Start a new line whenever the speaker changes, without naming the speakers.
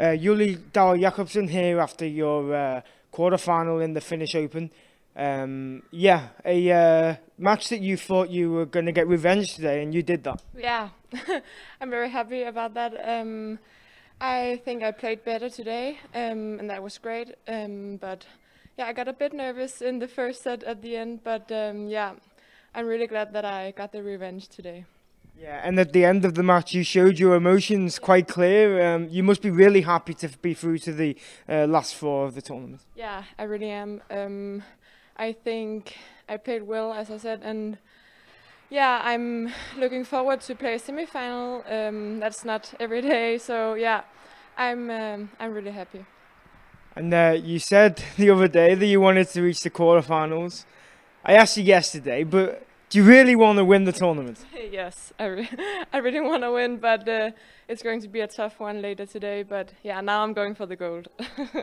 Uh, Yuli Dahl Jakobsen here after your uh, quarterfinal in the Finnish Open. Um, yeah, a uh, match that you thought you were going to get revenge today, and you did that.
Yeah, I'm very happy about that. Um, I think I played better today, um, and that was great. Um, but yeah, I got a bit nervous in the first set at the end, but um, yeah, I'm really glad that I got the revenge today. Yeah,
and at the end of the match, you showed your emotions quite clear. Um, you must be really happy to be through to the uh, last four of the tournament.
Yeah, I really am. Um, I think I played well, as I said, and yeah, I'm looking forward to play a semi-final. Um, that's not every day, so yeah, I'm um, I'm really happy.
And uh, you said the other day that you wanted to reach the quarterfinals. I asked you yesterday, but do you really want to win the tournament?
yes, I, re I really want to win, but uh, it's going to be a tough one later today. But yeah, now I'm going for the gold.